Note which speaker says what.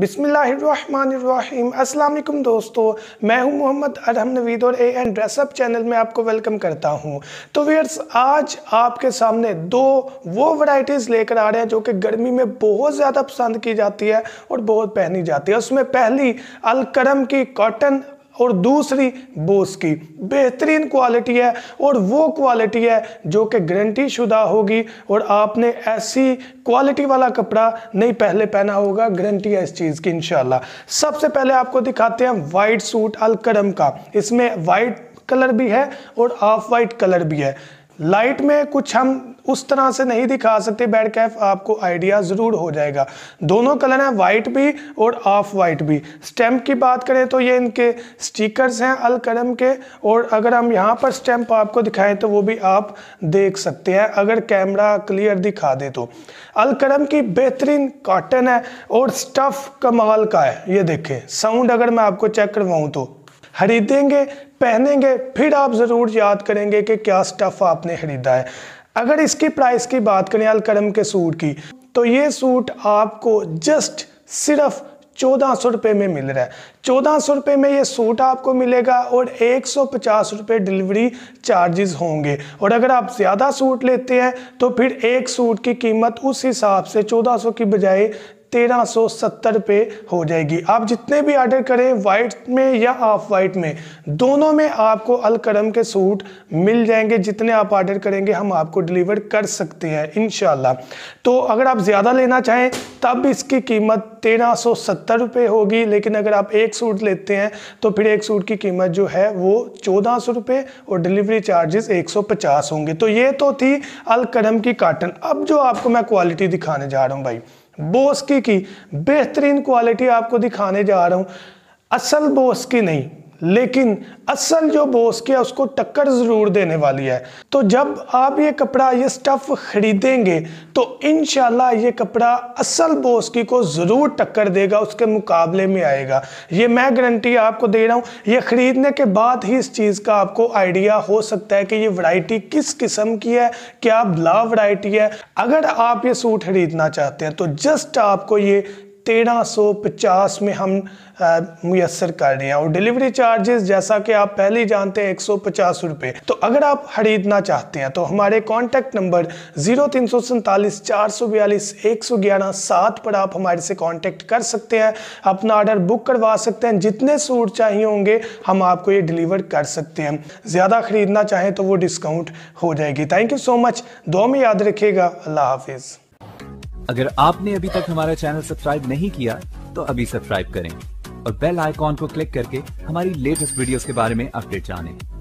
Speaker 1: बिसमीम अस्सलाम दोस्तों मैं हूं मोहम्मद अरहम नवीद और ए एन ड्रेसअप चैनल में आपको वेलकम करता हूं तो वीयर्स आज आपके सामने दो वो वैरायटीज़ लेकर आ रहे हैं जो कि गर्मी में बहुत ज़्यादा पसंद की जाती है और बहुत पहनी जाती है उसमें पहली अलकरम की कॉटन और दूसरी बोस की बेहतरीन क्वालिटी है और वो क्वालिटी है जो कि गारंटी शुदा होगी और आपने ऐसी क्वालिटी वाला कपड़ा नहीं पहले पहना होगा गारंटी है इस चीज़ की इनशाला सबसे पहले आपको दिखाते हैं वाइट सूट अलकरम का इसमें वाइट कलर भी है और ऑफ वाइट कलर भी है लाइट में कुछ हम उस तरह से नहीं दिखा सकते बैड कैफ आपको आइडिया ज़रूर हो जाएगा दोनों कलर हैं वाइट भी और ऑफ वाइट भी स्टैम्प की बात करें तो ये इनके स्टिकर्स हैं अल करम के और अगर हम यहाँ पर स्टैम्प आपको दिखाएं तो वो भी आप देख सकते हैं अगर कैमरा क्लियर दिखा दे तो अल करम की बेहतरीन कॉटन है और स्टफ़ कमाल का है ये देखें साउंड अगर मैं आपको चेक करवाऊँ तो खरीदेंगे पहनेंगे फिर आप ज़रूर याद करेंगे कि क्या स्टफ़ आपने ख़रीदा है अगर इसकी प्राइस की बात करें अलकरम के सूट की तो ये सूट आपको जस्ट सिर्फ चौदह सौ रुपये में मिल रहा है चौदह सौ रुपये में ये सूट आपको मिलेगा और एक सौ पचास रुपये डिलीवरी चार्जेस होंगे और अगर आप ज़्यादा सूट लेते हैं तो फिर एक सूट की कीमत उस हिसाब से चौदह सौ की बजाय 1370 पे हो जाएगी आप जितने भी आर्डर करें वाइट में या ऑफ वाइट में दोनों में आपको अलकरम के सूट मिल जाएंगे जितने आप आर्डर करेंगे हम आपको डिलीवर कर सकते हैं इन तो अगर आप ज़्यादा लेना चाहें तब इसकी कीमत तेरह सौ सत्तर रुपये होगी लेकिन अगर आप एक सूट लेते हैं तो फिर एक सूट की कीमत जो है वो चौदह सौ रुपये और डिलीवरी चार्जेस एक सौ पचास होंगे तो ये तो थी अलकरम की काटन अब जो आपको मैं क्वालिटी दिखाने जा रहा हूँ भाई बोस्की की बेहतरीन क्वालिटी आपको दिखाने जा रहा हूं असल बोस्की नहीं लेकिन असल जो बोस है उसको टक्कर ज़रूर देने वाली है तो जब आप ये कपड़ा ये स्टफ़ ख़रीदेंगे तो इन ये कपड़ा असल की को ज़रूर टक्कर देगा उसके मुकाबले में आएगा ये मैं गारंटी आपको दे रहा हूँ ये ख़रीदने के बाद ही इस चीज़ का आपको आइडिया हो सकता है कि ये वरायटी किस किस्म की है क्या ब्ला वरायटी है अगर आप ये सूट ख़रीदना चाहते हैं तो जस्ट आपको ये 1350 में हम मैसर कर रहे हैं और डिलीवरी चार्जेस जैसा कि आप पहले ही जानते हैं एक सौ तो अगर आप खरीदना चाहते हैं तो हमारे कॉन्टैक्ट नंबर जीरो तीन सौ सैंतालीस चार सौ बयालीस एक सौ ग्यारह सात पर आप हमारे से कॉन्टैक्ट कर सकते हैं अपना ऑर्डर बुक करवा सकते हैं जितने सूट चाहिए होंगे हम आपको ये डिलीवर कर सकते हैं ज़्यादा ख़रीदना चाहें तो वो डिस्काउंट हो जाएगी थैंक यू सो मच दो में याद रखिएगा अल्लाह हाफिज़ अगर आपने अभी तक हमारा चैनल सब्सक्राइब नहीं किया तो अभी सब्सक्राइब करें और बेल आइकॉन को क्लिक करके हमारी लेटेस्ट वीडियोस के बारे में अपडेट जानें।